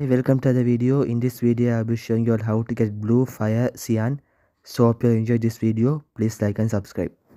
Hey, welcome to the video. In this video, I'll be showing you all how to get blue fire cyan. So if you enjoyed this video, please like and subscribe.